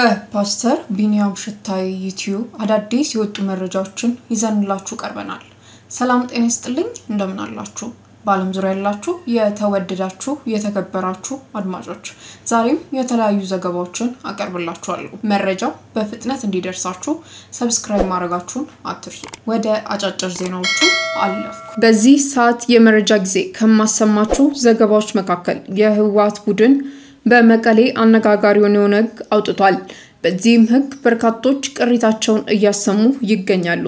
ከፓስተር ቢኒያም ሽታይ ዩቲዩብ አዳዲስ የወጡ መረጃዎችን ይዘንላችሁ ቀርበናል። ሰላም ጤና ይስጥልኝ፣ እንደምን አላችሁ? በዓለም ዙሪያ ያላችሁ የተወደዳችሁ የተከበራችሁ አድማጮች ዛሬም የተለያዩ ዘገባዎችን አቀርብላችኋለሁ። መረጃው በፍጥነት እንዲደርሳችሁ ሰብስክራይብ ማድረጋችሁን አትርሱ። ወደ አጫጭር ዜናዎቹ አለፍኩ። በዚህ ሰዓት የመረጃ ጊዜ ከማሰማችሁ ዘገባዎች መካከል የህወሓት ቡድን በመቀሌ አነጋጋሪውን የሆነ ህግ አውጥቷል። በዚህም ህግ በርካቶች ቅሬታቸውን እያሰሙ ይገኛሉ።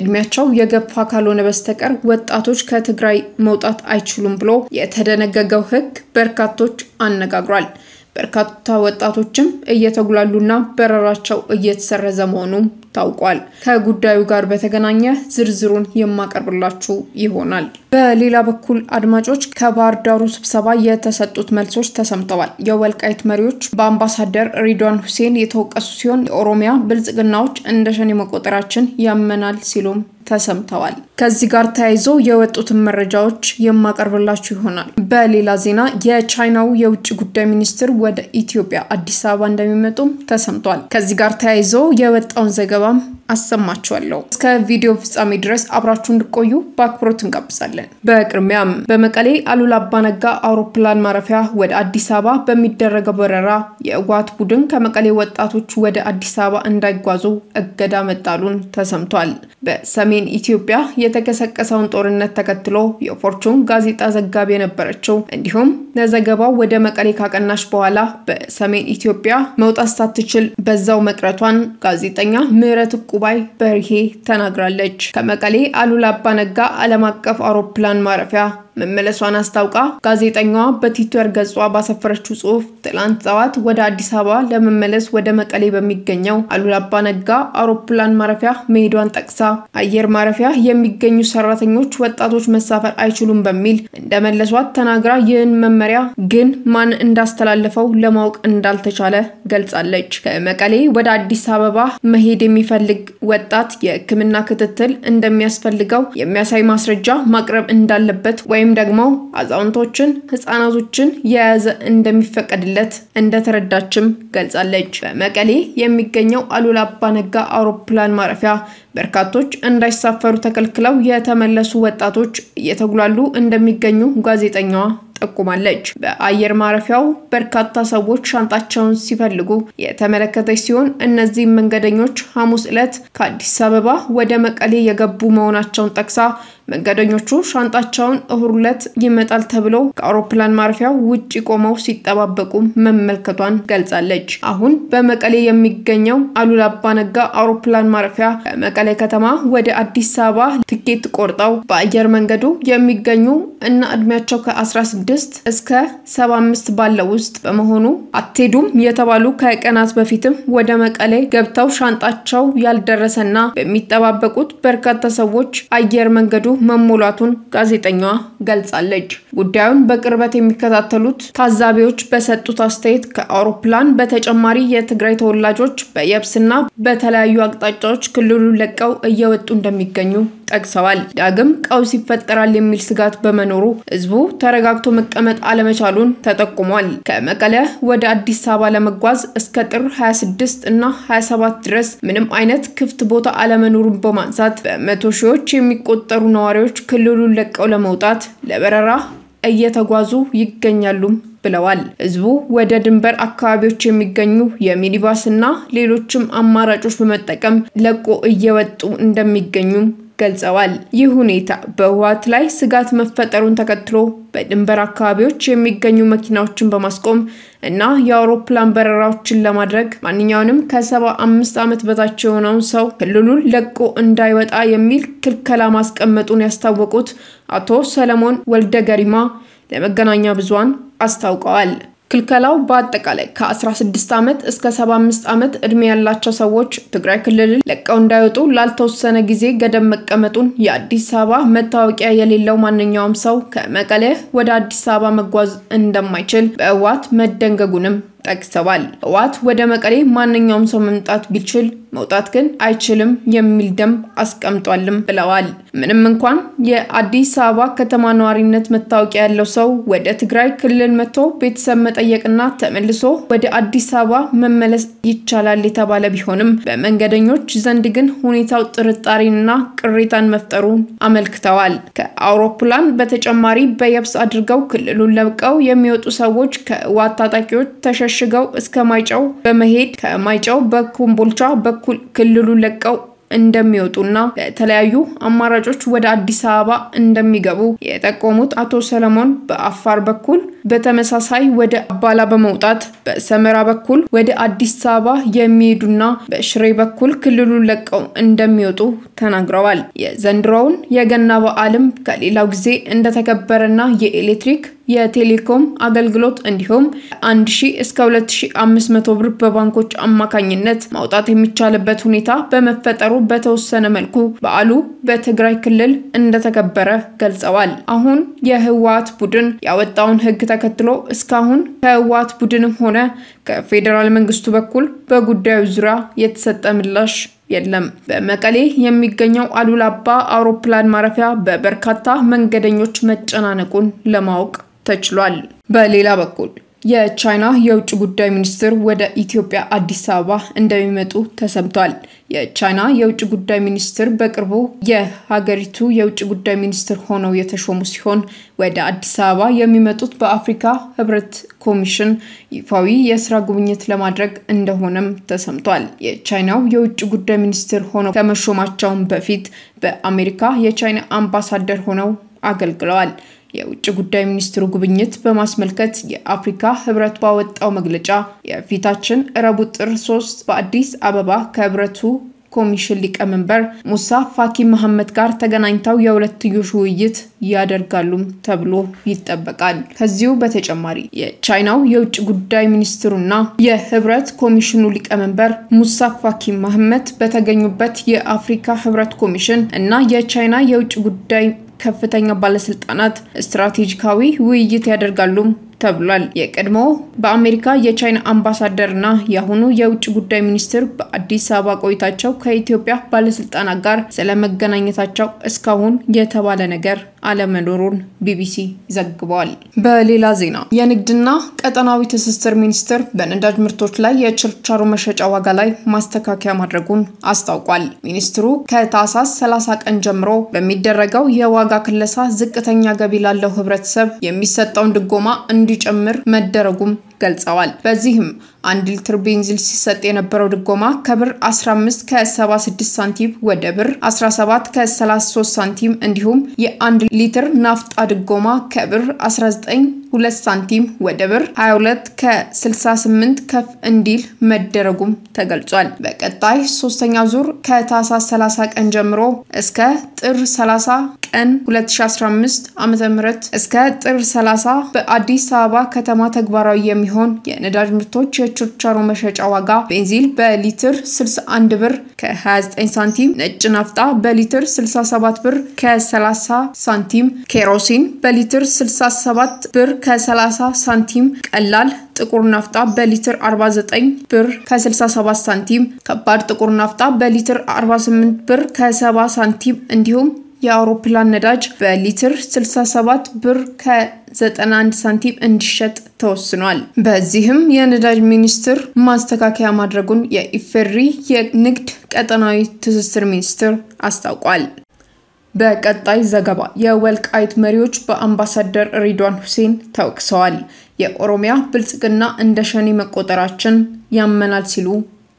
እድሜያቸው የገፋ ካልሆነ በስተቀር ወጣቶች ከትግራይ መውጣት አይችሉም ብሎ የተደነገገው ሕግ በርካቶች አነጋግሯል። በርካታ ወጣቶችም እየተጉላሉና በረራቸው እየተሰረዘ መሆኑም ታውቋል። ከጉዳዩ ጋር በተገናኘ ዝርዝሩን የማቀርብላችሁ ይሆናል። በሌላ በኩል አድማጮች ከባህር ዳሩ ስብሰባ የተሰጡት መልሶች ተሰምተዋል። የወልቃይት መሪዎች በአምባሳደር ሪድዋን ሁሴን የተወቀሱ ሲሆን የኦሮሚያ ብልጽግናዎች እንደ ሸኔ መቆጠራችን ያመናል ሲሉም ተሰምተዋል። ከዚህ ጋር ተያይዞ የወጡትን መረጃዎች የማቀርብላችሁ ይሆናል። በሌላ ዜና የቻይናው የውጭ ጉዳይ ሚኒስትር ወደ ኢትዮጵያ አዲስ አበባ እንደሚመጡም ተሰምቷል። ከዚህ ጋር ተያይዞ የወጣውን ዘገባም አሰማችኋለሁ። እስከ ቪዲዮ ፍጻሜ ድረስ አብራችሁ እንድቆዩ በአክብሮት እንጋብዛለን። በቅድሚያም በመቀሌ አሉላ አባነጋ አውሮፕላን ማረፊያ ወደ አዲስ አበባ በሚደረገው በረራ የእዋት ቡድን ከመቀሌ ወጣቶች ወደ አዲስ አበባ እንዳይጓዙ እገዳ መጣሉን ተሰምቷል። በሰሜን ኢትዮጵያ የተቀሰቀሰውን ጦርነት ተከትሎ የፎርቹን ጋዜጣ ዘጋቢ የነበረችው እንዲሁም ለዘገባው ወደ መቀሌ ካቀናሽ በኋላ በሰሜን ኢትዮጵያ መውጣት ሳትችል በዛው መቅረቷን ጋዜጠኛ ምህረት ቁባይ በርሄ ተናግራለች። ከመቀሌ አሉላ አባነጋ ዓለም አቀፍ አውሮፕላን ማረፊያ መመለሷን አስታውቃ ጋዜጠኛዋ በትዊተር ገጿ ባሰፈረችው ጽሁፍ ትላንት ጠዋት ወደ አዲስ አበባ ለመመለስ ወደ መቀሌ በሚገኘው አሉላ አባ ነጋ አውሮፕላን ማረፊያ መሄዷን ጠቅሳ አየር ማረፊያ የሚገኙ ሰራተኞች ወጣቶች መሳፈር አይችሉም በሚል እንደመለሷት ተናግራ ይህን መመሪያ ግን ማን እንዳስተላለፈው ለማወቅ እንዳልተቻለ ገልጻለች። ከመቀሌ ወደ አዲስ አበባ መሄድ የሚፈልግ ወጣት የሕክምና ክትትል እንደሚያስፈልገው የሚያሳይ ማስረጃ ማቅረብ እንዳለበት ወይም ወይም ደግሞ አዛውንቶችን፣ ህፃናቶችን የያዘ እንደሚፈቀድለት እንደተረዳችም ገልጻለች። በመቀሌ የሚገኘው አሉላ አባነጋ አውሮፕላን ማረፊያ በርካቶች እንዳይሳፈሩ ተከልክለው የተመለሱ ወጣቶች እየተጉላሉ እንደሚገኙ ጋዜጠኛዋ ጠቁማለች። በአየር ማረፊያው በርካታ ሰዎች ሻንጣቸውን ሲፈልጉ የተመለከተች ሲሆን እነዚህም መንገደኞች ሐሙስ ዕለት ከአዲስ አበባ ወደ መቀሌ የገቡ መሆናቸውን ጠቅሳ መንገደኞቹ ሻንጣቸውን እሁድ ዕለት ይመጣል ተብለው ከአውሮፕላን ማረፊያ ውጭ ቆመው ሲጠባበቁ መመልከቷን ገልጻለች። አሁን በመቀሌ የሚገኘው አሉላ አባነጋ አውሮፕላን ማረፊያ ከመቀሌ ከተማ ወደ አዲስ አበባ ትኬት ቆርጠው በአየር መንገዱ የሚገኙ እና እድሜያቸው ከ16 እስከ 75 ባለው ውስጥ በመሆኑ አትሄዱም የተባሉ ከቀናት በፊትም ወደ መቀሌ ገብተው ሻንጣቸው ያልደረሰና በሚጠባበቁት በርካታ ሰዎች አየር መንገዱ መሞላቱን ጋዜጠኛዋ ገልጻለች። ጉዳዩን በቅርበት የሚከታተሉት ታዛቢዎች በሰጡት አስተያየት ከአውሮፕላን በተጨማሪ የትግራይ ተወላጆች በየብስና በተለያዩ አቅጣጫዎች ክልሉን ለቀው እየወጡ እንደሚገኙ ጠቅሰዋል። ዳግም ቀውስ ይፈጠራል የሚል ስጋት በመኖሩ ህዝቡ ተረጋግቶ መቀመጥ አለመቻሉን ተጠቁሟል። ከመቀለ ወደ አዲስ አበባ ለመጓዝ እስከ ጥር 26 እና 27 ድረስ ምንም አይነት ክፍት ቦታ አለመኖሩን በማንሳት በመቶ ሺዎች የሚቆጠሩ ነው ነዋሪዎች ክልሉን ለቀው ለመውጣት ለበረራ እየተጓዙ ይገኛሉም ብለዋል። ህዝቡ ወደ ድንበር አካባቢዎች የሚገኙ እና ሌሎችም አማራጮች በመጠቀም ለቆ እየወጡ እንደሚገኙም ገልጸዋል። ይህ ሁኔታ በህወሓት ላይ ስጋት መፈጠሩን ተከትሎ በድንበር አካባቢዎች የሚገኙ መኪናዎችን በማስቆም እና የአውሮፕላን በረራዎችን ለማድረግ ማንኛውንም ከ75 ዓመት በታች የሆነውን ሰው ክልሉን ለቆ እንዳይወጣ የሚል ክልከላ ማስቀመጡን ያስታወቁት አቶ ሰለሞን ወልደ ገሪማ ለመገናኛ ብዙሃን አስታውቀዋል። ክልከላው በአጠቃላይ ከ16 ዓመት እስከ 75 ዓመት ዕድሜ ያላቸው ሰዎች ትግራይ ክልል ለቀው እንዳይወጡ ላልተወሰነ ጊዜ ገደብ መቀመጡን የአዲስ አበባ መታወቂያ የሌለው ማንኛውም ሰው ከመቀሌ ወደ አዲስ አበባ መጓዝ እንደማይችል በህወሓት መደንገጉንም ጠቅሰዋል። ህወሓት ወደ መቀሌ ማንኛውም ሰው መምጣት ቢችል መውጣት ግን አይችልም የሚል ደንብ አስቀምጧልም ብለዋል። ምንም እንኳን የአዲስ አበባ ከተማ ነዋሪነት መታወቂያ ያለው ሰው ወደ ትግራይ ክልል መጥቶ ቤተሰብ መጠየቅና ተመልሶ ወደ አዲስ አበባ መመለስ ይቻላል የተባለ ቢሆንም በመንገደኞች ዘንድ ግን ሁኔታው ጥርጣሬንና ቅሬታን መፍጠሩን አመልክተዋል። ከአውሮፕላን በተጨማሪ በየብስ አድርገው ክልሉን ለቀው የሚወጡ ሰዎች ከህወሓት ታጣቂዎች ተሸሽ ሸሽገው እስከ ማይጨው በመሄድ ከማይጨው በኮምቦልቻ በኩል ክልሉን ለቀው እንደሚወጡና ለተለያዩ አማራጮች ወደ አዲስ አበባ እንደሚገቡ የጠቆሙት አቶ ሰለሞን በአፋር በኩል በተመሳሳይ ወደ አባላ በመውጣት በሰመራ በኩል ወደ አዲስ አበባ የሚሄዱና በሽሬ በኩል ክልሉን ለቀው እንደሚወጡ ተናግረዋል። የዘንድሮውን የገና በዓልም ከሌላው ጊዜ እንደተከበረና የኤሌክትሪክ የቴሌኮም አገልግሎት እንዲሁም 1 ሺህ እስከ 2500 ብር በባንኮች አማካኝነት ማውጣት የሚቻልበት ሁኔታ በመፈጠሩ በተወሰነ መልኩ በዓሉ በትግራይ ክልል እንደተከበረ ገልጸዋል። አሁን የህወሓት ቡድን ያወጣውን ህግ ተከትሎ እስካሁን ከህወሓት ቡድንም ሆነ ከፌዴራል መንግስቱ በኩል በጉዳዩ ዙሪያ የተሰጠ ምላሽ የለም። በመቀሌ የሚገኘው አሉላ አባ አውሮፕላን ማረፊያ በበርካታ መንገደኞች መጨናነቁን ለማወቅ ተችሏል። በሌላ በኩል የቻይና የውጭ ጉዳይ ሚኒስትር ወደ ኢትዮጵያ አዲስ አበባ እንደሚመጡ ተሰምቷል። የቻይና የውጭ ጉዳይ ሚኒስትር በቅርቡ የሀገሪቱ የውጭ ጉዳይ ሚኒስትር ሆነው የተሾሙ ሲሆን ወደ አዲስ አበባ የሚመጡት በአፍሪካ ሕብረት ኮሚሽን ይፋዊ የስራ ጉብኝት ለማድረግ እንደሆነም ተሰምቷል። የቻይናው የውጭ ጉዳይ ሚኒስትር ሆነው ከመሾማቸውን በፊት በአሜሪካ የቻይና አምባሳደር ሆነው አገልግለዋል። የውጭ ጉዳይ ሚኒስትሩ ጉብኝት በማስመልከት የአፍሪካ ህብረት ባወጣው መግለጫ የፊታችን ረቡዕ ጥር 3 በአዲስ አበባ ከህብረቱ ኮሚሽን ሊቀመንበር ሙሳ ፋኪ መሐመድ ጋር ተገናኝተው የሁለትዮሽ ውይይት ያደርጋሉም ተብሎ ይጠበቃል። ከዚሁ በተጨማሪ የቻይናው የውጭ ጉዳይ ሚኒስትሩና የህብረት ኮሚሽኑ ሊቀመንበር ሙሳ ፋኪ መሐመድ በተገኙበት የአፍሪካ ህብረት ኮሚሽን እና የቻይና የውጭ ጉዳይ ከፍተኛ ባለስልጣናት ስትራቴጂካዊ ውይይት ያደርጋሉ። ተብሏል። የቀድሞ በአሜሪካ የቻይና አምባሳደርና የአሁኑ የውጭ ጉዳይ ሚኒስትር በአዲስ አበባ ቆይታቸው ከኢትዮጵያ ባለስልጣናት ጋር ስለመገናኘታቸው እስካሁን የተባለ ነገር አለመኖሩን ቢቢሲ ዘግቧል። በሌላ ዜና የንግድና ቀጠናዊ ትስስር ሚኒስቴር በነዳጅ ምርቶች ላይ የችርቻሩ መሸጫ ዋጋ ላይ ማስተካከያ ማድረጉን አስታውቋል። ሚኒስትሩ ከታህሳስ 30 ቀን ጀምሮ በሚደረገው የዋጋ ክለሳ ዝቅተኛ ገቢ ላለው ህብረተሰብ የሚሰጠውን ድጎማ እንዲጨምር መደረጉም ገልጸዋል። በዚህም አንድ ሊትር ቤንዚል ሲሰጥ የነበረው ድጎማ ከብር 15 ከ76 ሳንቲም ወደ ብር 17 ከ33 ሳንቲም እንዲሁም የአንድ ሊትር ናፍጣ ድጎማ ከብር 19 2 ሳንቲም ወደ ብር 22 ከ68 ከፍ እንዲል መደረጉም ተገልጿል። በቀጣይ ሶስተኛ ዙር ከታህሳስ 30 ቀን ጀምሮ እስከ ጥር 30 ቀን 2015 ዓ ም እስከ ጥር 30 በአዲስ አበባ ከተማ ተግባራዊ የሚሆን የነዳጅ ምርቶች የችርቻሮ መሸጫ ዋጋ ቤንዚል በሊትር 61 ብር ከ29 ሳንቲም፣ ነጭ ናፍጣ በሊትር 67 ብር ከ30 ሳንቲም፣ ኬሮሲን በሊትር 67 ብር ከ30 ሳንቲም፣ ቀላል ጥቁር ናፍጣ በሊትር 49 ብር ከ67 ሳንቲም፣ ከባድ ጥቁር ናፍጣ በሊትር 48 ብር ከ70 ሳንቲም እንዲሁም የአውሮፕላን ነዳጅ በሊትር 67 ብር ከ91 ሳንቲም እንዲሸጥ ተወስኗል። በዚህም የነዳጅ ሚኒስቴር ማስተካከያ ማድረጉን የኢፌሪ የንግድ ቀጠናዊ ትስስር ሚኒስቴር አስታውቋል። በቀጣይ ዘገባ የወልቃይት መሪዎች በአምባሳደር ሪድዋን ሁሴን ተወቅሰዋል። የኦሮሚያ ብልጽግና እንደ ሸኔ መቆጠራችን ያመናል ሲሉ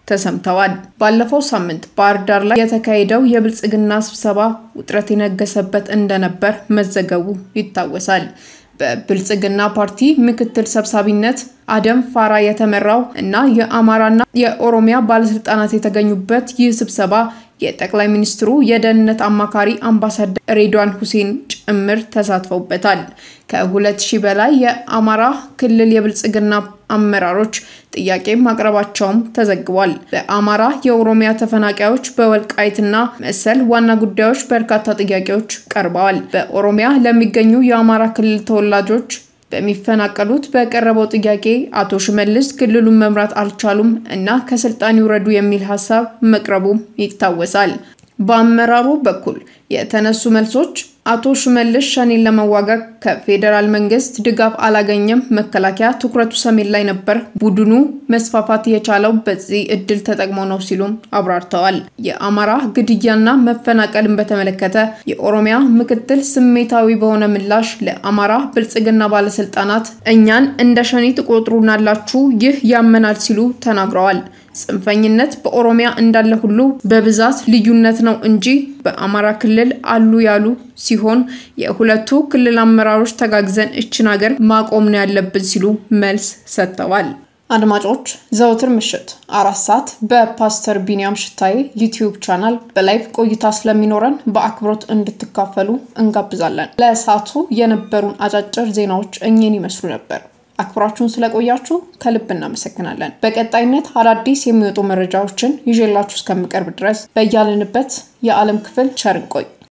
ተሰምተዋል። ባለፈው ሳምንት ባህር ዳር ላይ የተካሄደው የብልጽግና ስብሰባ ውጥረት የነገሰበት እንደነበር መዘገቡ ይታወሳል። በብልጽግና ፓርቲ ምክትል ሰብሳቢነት አደም ፋራ የተመራው እና የአማራና የኦሮሚያ ባለስልጣናት የተገኙበት ይህ ስብሰባ የጠቅላይ ሚኒስትሩ የደህንነት አማካሪ አምባሳደር ሬድዋን ሁሴን ጭምር ተሳትፈውበታል። ከ2000 በላይ የአማራ ክልል የብልጽግና አመራሮች ጥያቄ ማቅረባቸውም ተዘግቧል። በአማራ የኦሮሚያ ተፈናቃዮች በወልቃይትና መሰል ዋና ጉዳዮች በርካታ ጥያቄዎች ቀርበዋል። በኦሮሚያ ለሚገኙ የአማራ ክልል ተወላጆች በሚፈናቀሉት በቀረበው ጥያቄ አቶ ሽመልስ ክልሉን መምራት አልቻሉም እና ከስልጣን ይውረዱ የሚል ሀሳብ መቅረቡም ይታወሳል። በአመራሩ በኩል የተነሱ መልሶች አቶ ሽመልስ ሸኔን ለመዋጋት ከፌዴራል መንግስት ድጋፍ አላገኘም። መከላከያ ትኩረቱ ሰሜን ላይ ነበር፣ ቡድኑ መስፋፋት የቻለው በዚህ እድል ተጠቅሞ ነው ሲሉም አብራርተዋል። የአማራ ግድያና መፈናቀልን በተመለከተ የኦሮሚያ ምክትል ስሜታዊ በሆነ ምላሽ ለአማራ ብልጽግና ባለስልጣናት እኛን እንደ ሸኔ ትቆጥሩናላችሁ፣ ይህ ያመናል ሲሉ ተናግረዋል። ጽንፈኝነት በኦሮሚያ እንዳለ ሁሉ በብዛት ልዩነት ነው እንጂ በአማራ ክልል አሉ ያሉ ሲሆን የሁለቱ ክልል አመራሮች ተጋግዘን እችን ሀገር ማቆም ነው ያለብን ሲሉ መልስ ሰጥተዋል። አድማጮች ዘውትር ምሽት አራት ሰዓት በፓስተር ቢንያም ሽታዬ ዩቲዩብ ቻናል በላይቭ ቆይታ ስለሚኖረን በአክብሮት እንድትካፈሉ እንጋብዛለን። ለሰዓቱ የነበሩን አጫጭር ዜናዎች እኚህን ይመስሉ ነበር። አክብራችሁን ስለቆያችሁ ከልብ እናመሰግናለን። በቀጣይነት አዳዲስ የሚወጡ መረጃዎችን ይዤላችሁ እስከምቀርብ ድረስ በያለንበት የዓለም ክፍል ቸርን እንቆይ።